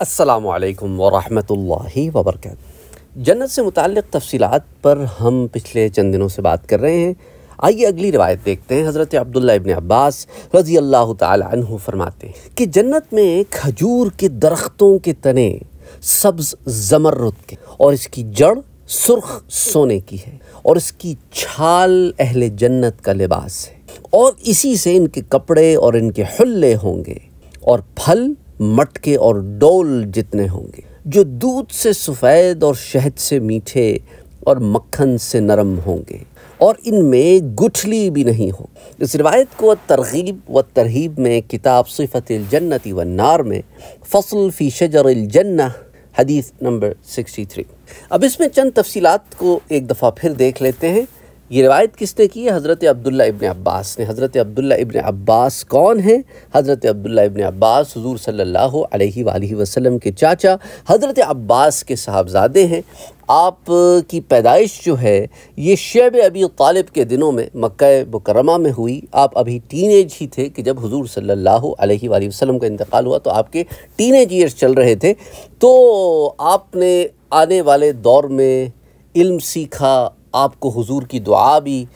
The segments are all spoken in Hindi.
असलकम वरहि वबरक जन्नत से मुतक़ तफसीत पर हम पिछले चंद दिनों से बात कर रहे हैं आइए अगली रवायत देखते हैं हज़रत अब्दुल्ल इबन अब्बास रज़ी अल्लाह तु फरमाते कि जन्नत में खजूर के दरख्तों के तने सब्ज़ जमरुद के और इसकी जड़ सुर्ख सोने की है और इसकी छाल अहल जन्नत का लिबास है और इसी से इनके कपड़े और इनके हल्ले होंगे और फल मटके और डोल जितने होंगे जो दूध से सफ़ेद और शहद से मीठे और मक्खन से नरम होंगे और इनमें गुठली भी नहीं हो इस रिवायत को तरगीब व तरहीब में किताब सिफत जन्नति व नार में फसल फ़ी शजर जन्ना हदीस नंबर 63 अब इसमें चंद तफसीलात को एक दफ़ा फिर देख लेते हैं ये रिवायत किसने की है हज़रत अब्दुल्ला इबन अब्बास ने हज़रत अब्दुल्ला इबन अब्बास कौन है हज़रत अब्दुल्ला इबन अब्बास हजूर सल्लल्लाहु अलैहि वसल्लम के चाचा हज़रत अब्बास के साहबजादे हैं आप की पैदाइश जो है ये शेब अबी तालिब के दिनों में मक् मुकरमा में हुई आप अभी टीन एज ही थे कि जब हजूर सल्ला वसलम का इंतकाल हुआ तो आपके टीन एज ईयर्स चल रहे थे तो आपने आने वाले दौर में इल्म सीखा आपको हुजूर की दुआ भी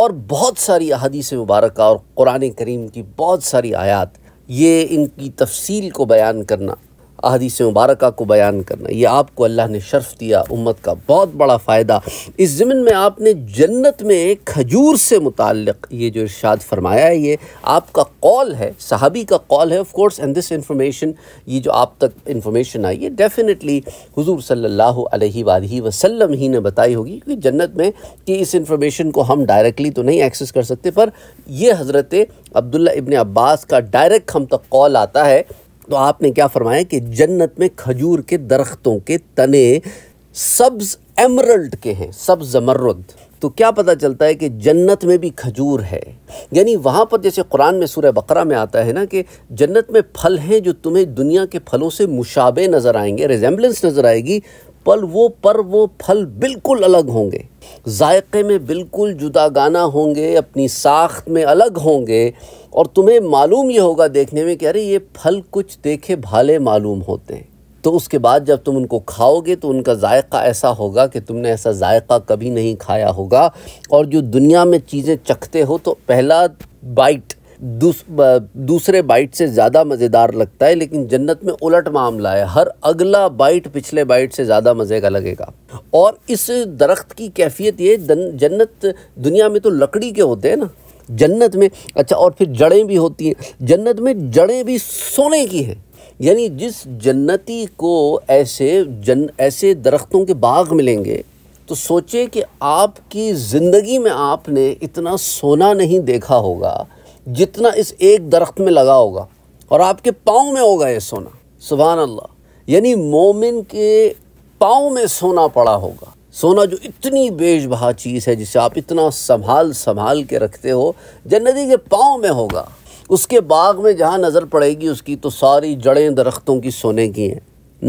और बहुत सारी अहदीस मुबारक और क़ुरान करीम की बहुत सारी आयात ये इनकी तफसील को बयान करना अदीस मुबारक को बयान करना ये आपको अल्लाह ने शर्फ दिया उम्मत का बहुत बड़ा फ़ायदा इस ज़मीन में आपने जन्नत में खजूर से मुतल ये जो इर्शाद फरमाया है ये आपका कॉल है सहाबी का कॉल है of course and this information ये जो आप तक इंफॉर्मेशन आई है डेफिनेटली हजूर सल्ला वसलम ही ने बताई होगी क्योंकि जन्नत में कि इस इंफॉर्मेशन को हम डायरेक्टली तो नहीं एक्सेस कर सकते पर यह हज़रत अब्दुल्ला इबन अब्बास का डायरेक्ट हम तक कॉल आता है तो आपने क्या फरमाया कि जन्नत में खजूर के दरख्तों के तने सब्ज एमरल्ड के हैं सब्ज जमरुद तो क्या पता चलता है कि जन्नत में भी खजूर है यानी वहाँ पर जैसे कुरान में सूर्य बकरा में आता है ना कि जन्नत में फल हैं जो तुम्हें दुनिया के फलों से मुशाबे नज़र आएंगे रिजेम्बलेंस नज़र आएगी पल वो पर वो फल बिल्कुल अलग होंगे जायक़े में बिल्कुल जुदा गाना होंगे अपनी साख्त में अलग होंगे और तुम्हें मालूम ये होगा देखने में कि अरे ये फल कुछ देखे भाले मालूम होते हैं तो उसके बाद जब तुम उनको खाओगे तो उनका जायका ऐसा होगा कि तुमने ऐसा जायका कभी नहीं खाया होगा और जो दुनिया में चीज़ें चखते हो तो पहला बाइट दूस, दूसरे बाइट से ज़्यादा मज़ेदार लगता है लेकिन जन्नत में उलट मामला है हर अगला बाइट पिछले बाइट से ज़्यादा मज़े का लगेगा और इस दरख्त की कैफियत ये जन्नत दुनिया में तो लकड़ी के होते हैं ना जन्नत में अच्छा और फिर जड़ें भी होती हैं जन्नत में जड़ें भी सोने की हैं यानी जिस जन्नती को ऐसे जन ऐसे दरख्तों के बाग मिलेंगे तो सोचे कि आपकी ज़िंदगी में आपने इतना सोना नहीं देखा होगा जितना इस एक दरख्त में लगा होगा और आपके पाँव में होगा ये सोना सुबह अल्लाह यानी मोमिन के पाँव में सोना पड़ा होगा सोना जो इतनी बेशबहा चीज़ है जिसे आप इतना संभाल संभाल के रखते हो जन्नदी के पाँव में होगा उसके बाग में जहाँ नज़र पड़ेगी उसकी तो सारी जड़ें दरख्तों की सोने की हैं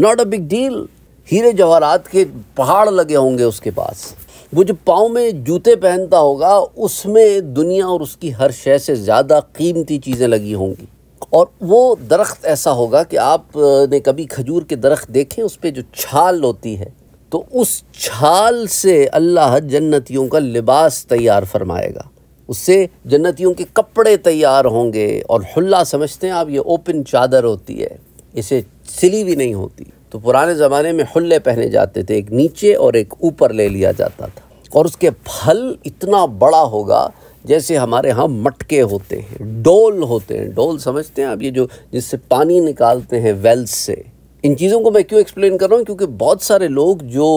नॉट अ बिग डील हीरे जवाहरात के पहाड़ लगे होंगे उसके पास वो जो पाँव में जूते पहनता होगा उसमें दुनिया और उसकी हर शय से ज़्यादा कीमती चीज़ें लगी होंगी और वो दरख्त ऐसा होगा कि आप ने कभी खजूर के दरख्त देखें उस पर जो छाल होती है तो उस छाल से अल्लाह जन्नतियों का लिबास तैयार फरमाएगा उससे जन्नतियों के कपड़े तैयार होंगे और हल्ला समझते हैं आप ये ओपन चादर होती है इसे सिली भी नहीं होती तो पुराने ज़माने में हल्ले पहने जाते थे एक नीचे और एक ऊपर ले लिया जाता था और उसके फल इतना बड़ा होगा जैसे हमारे यहाँ मटके होते हैं डोल होते हैं डोल समझते हैं आप ये जो जिससे पानी निकालते हैं वेल्स से इन चीज़ों को मैं क्यों एक्सप्लेन कर रहा हूँ क्योंकि बहुत सारे लोग जो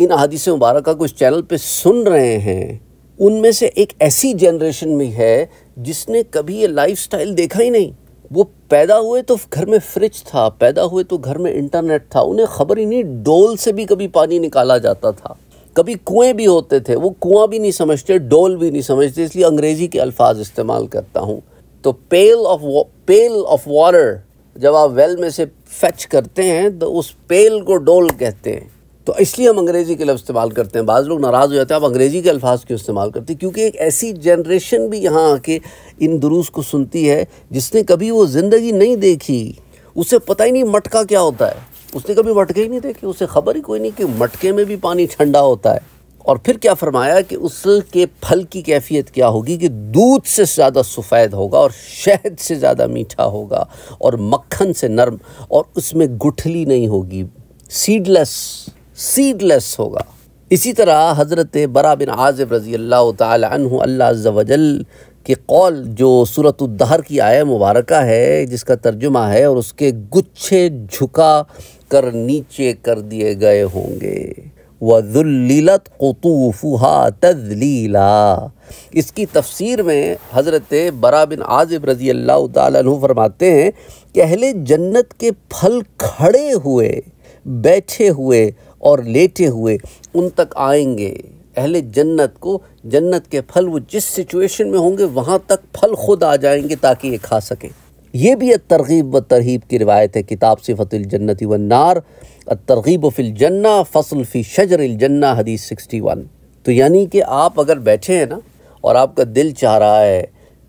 इन अहादीस मुबारक को कुछ चैनल पे सुन रहे हैं उनमें से एक ऐसी जनरेशन में है जिसने कभी ये लाइफ देखा ही नहीं वो पैदा हुए तो घर में फ्रिज था पैदा हुए तो घर में इंटरनेट था उन्हें खबर ही नहीं डोल से भी कभी पानी निकाला जाता था कभी कुएं भी होते थे वो कुआं भी नहीं समझते डोल भी नहीं समझते इसलिए अंग्रेज़ी के अल्फाज इस्तेमाल करता हूँ तो pail of pail of water जब आप वेल में से फैच करते हैं तो उस पेल को डोल कहते हैं तो इसलिए हम अंग्रेज़ी के लफ्ज़ इस्तेमाल करते हैं बाज़ लोग नाराज़ हो जाते हैं आप अंग्रेज़ी के अल्फाज क्यों इस्तेमाल करते हैं क्योंकि एक ऐसी जनरेशन भी यहाँ आके इन दुरूस को सुनती है जिसने कभी वो ज़िंदगी नहीं देखी उसे पता ही नहीं मटका क्या होता है उसने कभी मटके ही नहीं देखे उसे खबर ही कोई नहीं कि मटके में भी पानी ठंडा होता है और फिर क्या फरमाया कि उसके फल की कैफियत क्या होगी कि दूध से ज़्यादा सफ़ेद होगा और शहद से ज़्यादा मीठा होगा और मक्खन से नरम और उसमें गुठली नहीं होगी सीडलेस सीडलेस होगा इसी तरह हज़रत बरा बिन आज़ब रज़ी अल्लाह तन अल्लाह वजल कि कौल जो सूरत उद्दहर की आय मुबारक है जिसका तर्जुमा है और उसके गुच्छे झुका कर नीचे कर दिए गए होंगे वजुल्लत कतूफ़ा तजलीला इसकी तफसीर में हज़रत बरा बिन आज़िब रज़ी अल्लाह तु फरमाते हैं कि अहले जन्नत के फल खड़े हुए बैठे हुए और लेटे हुए उन तक आएंगे अहले जन्नत को जन्नत के फल वो जिस सिचुएशन में होंगे वहाँ तक फल खुद आ जाएंगे ताकि ये खा सकें ये भी तरगीब व तरहीब की रिवायत है किताब सिफतिल जन्नति व नार तरगीब फिल जन्ना फसल फ़ी शजर जन्ना हदीस वन तो यानी कि आप अगर बैठे हैं ना और आपका दिल चाह रहा है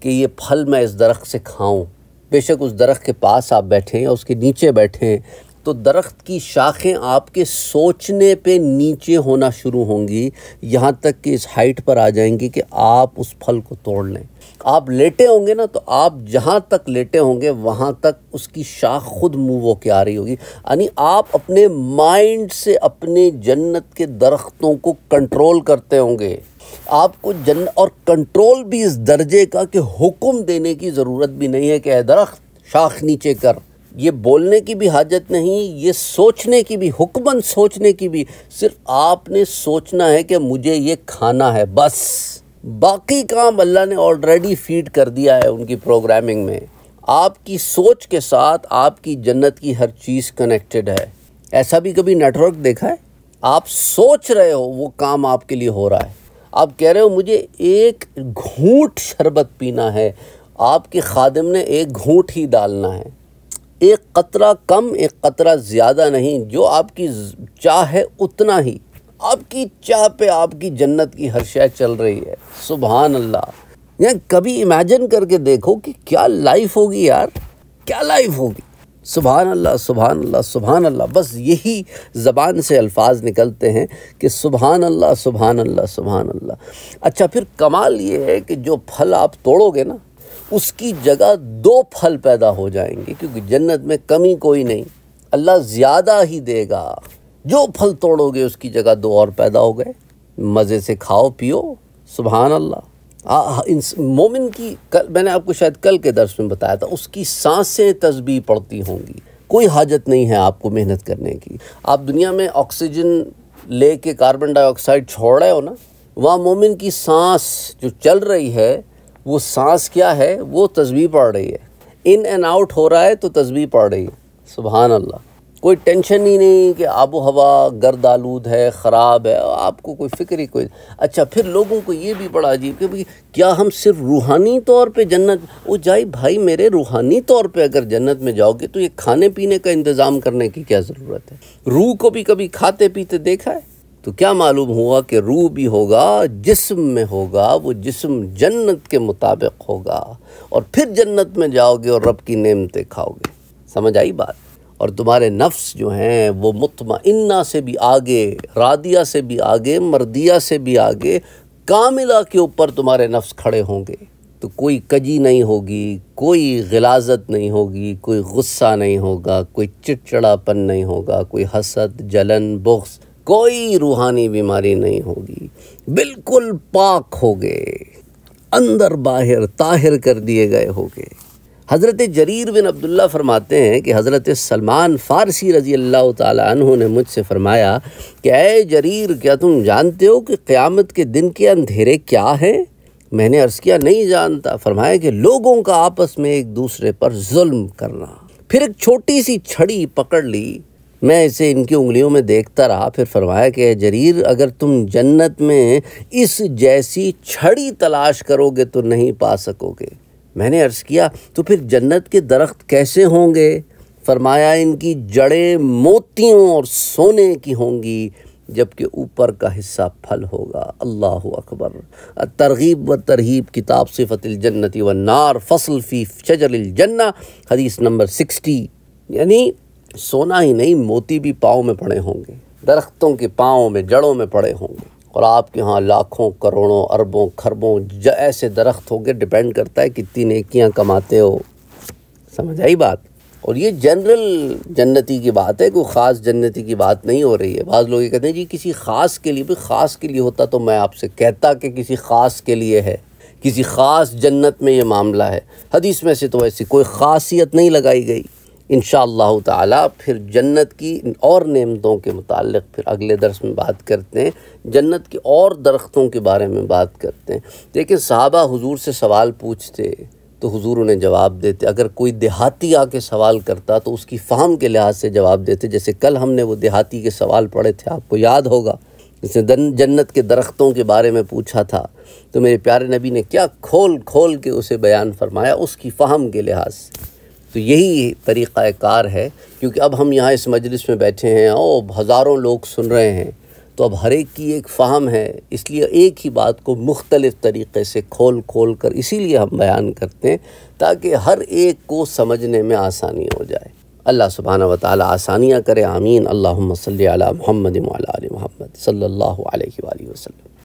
कि ये फल मैं इस दरख्त से खाऊं बेशक उस दरख्त के पास आप बैठे हैं उसके नीचे बैठे हैं तो दरख्त की शाखें आपके सोचने पे नीचे होना शुरू होंगी यहाँ तक कि इस हाइट पर आ जाएंगी कि आप उस फल को तोड़ लें आप लेटे होंगे ना तो आप जहाँ तक लेटे होंगे वहाँ तक उसकी शाख खुद मूव हो के आ रही होगी यानी आप अपने माइंड से अपने जन्नत के दरख्तों को कंट्रोल करते होंगे आपको जन्न और कंट्रोल भी इस दर्जे का कि हुक्म देने की ज़रूरत भी नहीं है कि दरख्त शाख नीचे कर ये बोलने की भी हाजत नहीं ये सोचने की भी हुक्मन सोचने की भी सिर्फ आपने सोचना है कि मुझे ये खाना है बस बाकी काम अल्लाह ने ऑलरेडी फीड कर दिया है उनकी प्रोग्रामिंग में आपकी सोच के साथ आपकी जन्नत की हर चीज़ कनेक्टेड है ऐसा भी कभी नेटवर्क देखा है आप सोच रहे हो वो काम आपके लिए हो रहा है आप कह रहे हो मुझे एक घूट शरबत पीना है आपके खादिम ने एक घूट ही डालना है एक कतरा कम एक कतरा ज़्यादा नहीं जो आपकी चाह है उतना ही आपकी चाह पे आपकी जन्नत की हर शय चल रही है सुबहान अल्लाह या कभी इमेजिन करके देखो कि क्या लाइफ होगी यार क्या लाइफ होगी सुबहान अल्लाह सुबहान अल्लाह सुबहान अल्लाह बस यही ज़बान से अल्फाज निकलते हैं कि सुबहान अल्लाह सुबहान अल्लाह सुबहान अल्लाह अच्छा फिर कमाल ये है कि जो फल आप तोड़ोगे ना उसकी जगह दो फल पैदा हो जाएंगे क्योंकि जन्नत में कमी कोई नहीं अल्लाह ज़्यादा ही देगा जो फल तोड़ोगे उसकी जगह दो और पैदा हो गए मज़े से खाओ पियो सुबहान अल्लाह मोमिन की कल मैंने आपको शायद कल के दर्स में बताया था उसकी सांसें तस्बी पड़ती होंगी कोई हाजत नहीं है आपको मेहनत करने की आप दुनिया में ऑक्सीजन ले के कार्बन डाइऑक्साइड छोड़ रहे हो ना वहाँ मोमिन की सांस जो चल रही है वो सांस क्या है वो तस्वीर पड़ रही है इन एंड आउट हो रहा है तो तस्वीर पड़ रही है सुबहान अल्लाह कोई टेंशन ही नहीं कि आबो हवा गर्द आलूद है ख़राब है आपको कोई फ़िक्र ही कोई अच्छा फिर लोगों को ये भी बड़ा अजीब कि भाई क्या हम सिर्फ रूहानी तौर पे जन्नत वो जाए भाई मेरे रूहानी तौर पे अगर जन्नत में जाओगे तो ये खाने पीने का इंतज़ाम करने की क्या ज़रूरत है रूह को भी कभी खाते पीते देखा है तो क्या मालूम हुआ कि रूह भी होगा जिस्म में होगा वो जिस्म जन्नत के मुताबिक होगा और फिर जन्नत में जाओगे और रब की नेमतें खाओगे समझ आई बात और तुम्हारे नफ्स जो हैं वो मुतमिना से भी आगे रादिया से भी आगे मर्दिया से भी आगे कामिला के ऊपर तुम्हारे नफ्स खड़े होंगे तो कोई कजी नहीं होगी कोई गिलाजत नहीं होगी कोई गुस्सा नहीं होगा कोई चिड़चिड़ापन नहीं होगा कोई हसद जलन बुख्स कोई रूहानी बीमारी नहीं होगी बिल्कुल पाक हो गए अंदर बाहर ताहिर कर दिए गए होंगे हज़रत जरीर बिन अब्दुल्ला फरमाते हैं कि हज़रत सलमान फ़ारसी रज़ी अल्लाह तु ने मुझसे फ़रमाया कि अय जरीर क्या तुम जानते हो कि क़्यामत के दिन के अंधेरे क्या हैं मैंने अर्ज़ किया नहीं जानता फरमाया कि लोगों का आपस में एक दूसरे पर जुल्म करना फिर एक छोटी सी छड़ी पकड़ ली मैं इसे इनकी उंगलियों में देखता रहा फिर फरमाया कि जरीर अगर तुम जन्नत में इस जैसी छड़ी तलाश करोगे तो नहीं पा सकोगे मैंने अर्ज़ किया तो फिर जन्नत के दरख्त कैसे होंगे फरमाया इनकी जड़ें मोतियों और सोने की होंगी जबकि ऊपर का हिस्सा फल होगा अल्लाह अकबर तरगीब व तरहीब किताब सिफतिल जन्नति व नार फसल फ़ी शजर जन्ना हदीस नंबर सिक्सटी यानी सोना ही नहीं मोती भी पाँव में पड़े होंगे दरख्तों के पाँव में जड़ों में पड़े होंगे और आपके यहाँ लाखों करोड़ों अरबों खरबों ऐसे दरख्त होंगे डिपेंड करता है कितनी नेकियाँ कमाते हो समझ आई बात और ये जनरल जन्नती की बात है कोई ख़ास जन्नती की बात नहीं हो रही है बाज़ लोग ये कहते हैं जी किसी ख़ास के लिए भी ख़ास के लिए होता तो मैं आपसे कहता कि किसी ख़ास के लिए है किसी ख़ास जन्नत में ये मामला है हदीस में से तो ऐसी कोई ख़ासियत नहीं लगाई गई इन ताला फिर जन्नत की और नेमतों के मतलब फिर अगले दरस में बात करते हैं जन्नत के और दरख्तों के बारे में बात करते हैं देखिए साहबा हुजूर से सवाल पूछते तो हुजूर उन्हें जवाब देते अगर कोई देहाती आके सवाल करता तो उसकी फ़ाम के लिहाज से जवाब देते जैसे कल हमने वो देहाती के सवाल पढ़े थे आपको याद होगा जिसने जन्नत के दरख्तों के बारे में पूछा था तो मेरे प्यारे नबी ने क्या खोल खोल के उसे बयान फरमाया उसकी फ़ाहम के लिहाज से तो यही तरीक़ा कार है क्योंकि अब हम यहाँ इस मजलिस में बैठे हैं और हज़ारों लोग सुन रहे हैं तो अब हर एक की एक फ़ाहम है इसलिए एक ही बात को मुख्तलिफ़ तरीक़े से खोल खोल कर इसीलिए हम बयान करते हैं ताकि हर एक को समझने में आसानी हो जाए अल्लाह सुबहाना वाली आसानियाँ करे आमीन अल्लाह सल महमद वाल महमद सल्ला वसलम